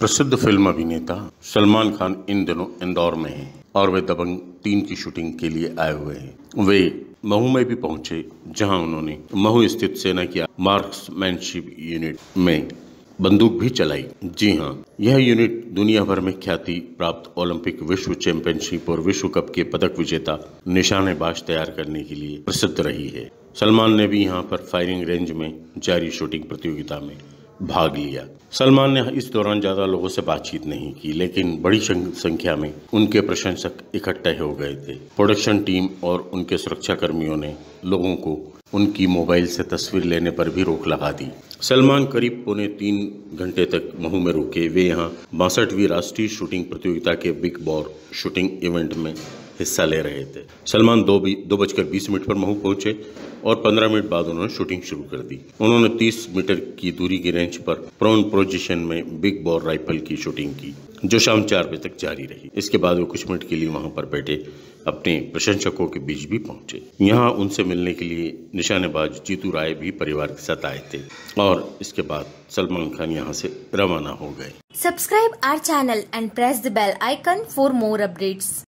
प्रसिद्ध फिल्म अभिनेता सलमान खान इन दिनों इंदौर में हैं और वे दबंग तीन की शूटिंग के लिए आए हुए हैं वे महू में भी पहुंचे जहां उन्होंने महू स्थित सेना की मार्क्समैनशिप यूनिट में बंदूक भी चलाई जी हाँ यह यूनिट दुनिया भर में ख्याति प्राप्त ओलंपिक विश्व चैंपियनशिप और विश्व कप के पदक विजेता निशानेबाज तैयार करने के लिए प्रसिद्ध रही है सलमान ने भी यहाँ पर फायरिंग रेंज में जारी शूटिंग प्रतियोगिता में भाग लिया सलमान ने इस दौरान ज़्यादा लोगों से बातचीत नहीं की लेकिन बड़ी संख्या में उनके प्रशंसक इकट्ठे हो गए थे प्रोडक्शन टीम और उनके सुरक्षा कर्मियों ने लोगों को उनकी मोबाइल से तस्वीर लेने पर भी रोक लगा दी सलमान करीब पौने तीन घंटे तक महू में रुके वे यहाँ बासठवीं राष्ट्रीय शूटिंग प्रतियोगिता के बिग बॉर शूटिंग इवेंट में हिस्सा ले रहे थे सलमान दो दो बजकर बीस मिनट पर महू पहुंचे और पंद्रह मिनट बाद उन्होंने शूटिंग शुरू कर दी उन्होंने तीस मीटर की दूरी की रेंज पर प्रोन प्रोजिशन में बिग बॉर राइफल की शूटिंग की जो शाम चार बजे तक जारी रही इसके बाद वो कुछ मिनट के लिए वहां पर बैठे अपने प्रशंसकों के बीच भी पहुंचे यहां उनसे मिलने के लिए निशानेबाज जीतू राय भी परिवार के साथ आए थे और इसके बाद सलमान खान यहाँ से रवाना हो गए subscribe our channel and press the bell icon for more updates